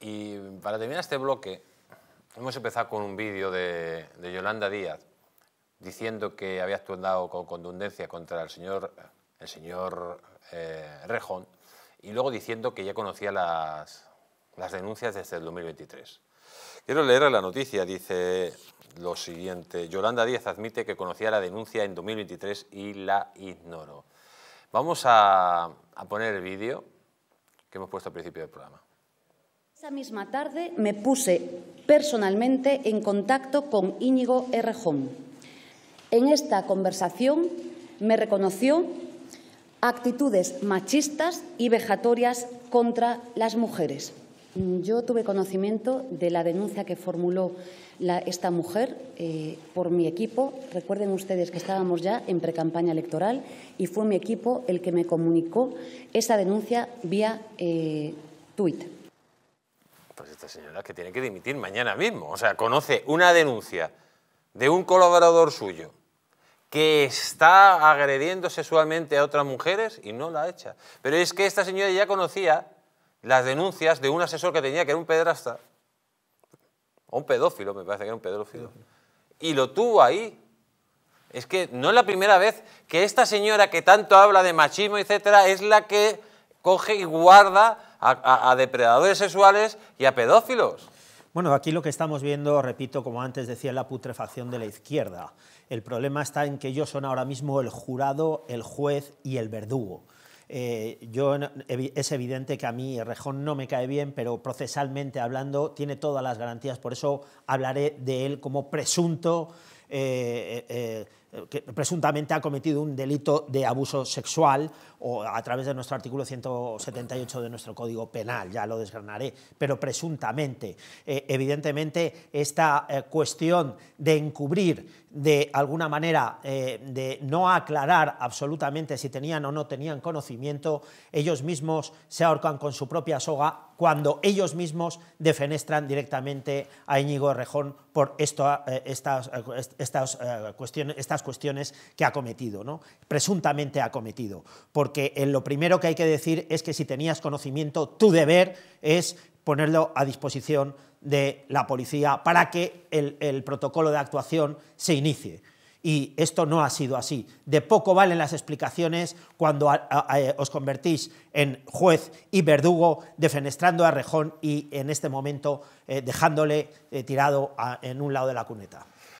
Y para terminar este bloque, hemos empezado con un vídeo de, Yolanda Díaz diciendo que había actuado con contundencia contra el señor, el señor eh, Rejón y luego diciendo que ya conocía las, las denuncias desde el 2023. Quiero leer la noticia, dice lo siguiente. Yolanda Díaz admite que conocía la denuncia en 2023 y la ignoro Vamos a, a poner el vídeo que hemos puesto al principio del programa. Esa misma tarde me puse personalmente en contacto con Íñigo Errejón. En esta conversación me reconoció actitudes machistas y vejatorias contra las mujeres. Yo tuve conocimiento de la denuncia que formuló esta mujer eh, por mi equipo. Recuerden ustedes que estábamos ya en precampaña electoral y fue mi equipo el que me comunicó esa denuncia vía eh, pues esta señora que tiene que dimitir mañana mismo. O sea, conoce una denuncia de un colaborador suyo que está agrediendo sexualmente a otras mujeres y no la echa. Pero es que esta señora ya conocía las denuncias de un asesor que tenía, que era un pedrasta, o un pedófilo, me parece que era un pedófilo, y lo tuvo ahí. Es que no es la primera vez que esta señora que tanto habla de machismo, etcétera, es la que coge y guarda a, depredadores sexuales y a pedófilos. Bueno, aquí lo que estamos viendo, repito, como antes decía, la putrefacción de la izquierda. El problema está en que ellos son ahora mismo el jurado, el juez y el verdugo. Eh, yo, es evidente que a mí Rejón no me cae bien, pero procesalmente hablando tiene todas las garantías, por eso hablaré de él como presunto eh, eh, eh, que presuntamente ha cometido un delito de abuso sexual o a través de nuestro artículo 178 de nuestro Código Penal, ya lo desgranaré, pero presuntamente. Eh, evidentemente, esta eh, cuestión de encubrir de alguna manera eh, de no aclarar absolutamente si tenían o no tenían conocimiento, ellos mismos se ahorcan con su propia soga cuando ellos mismos defenestran directamente a Íñigo Rejón por eh, estas, eh, cuestiones, estas, cuestiones, que ha cometido, ¿no? presuntamente ha cometido. Porque lo primero que hay que decir es que si tenías conocimiento, tu deber es ponerlo a disposición de la policía para que el, protocolo de actuación se inicie. Y esto no ha sido así. De poco valen las explicaciones cuando eh, os convertís en juez y verdugo, defenestrando a Rejón y en este momento eh, dejándole eh, tirado en un lado de la cuneta.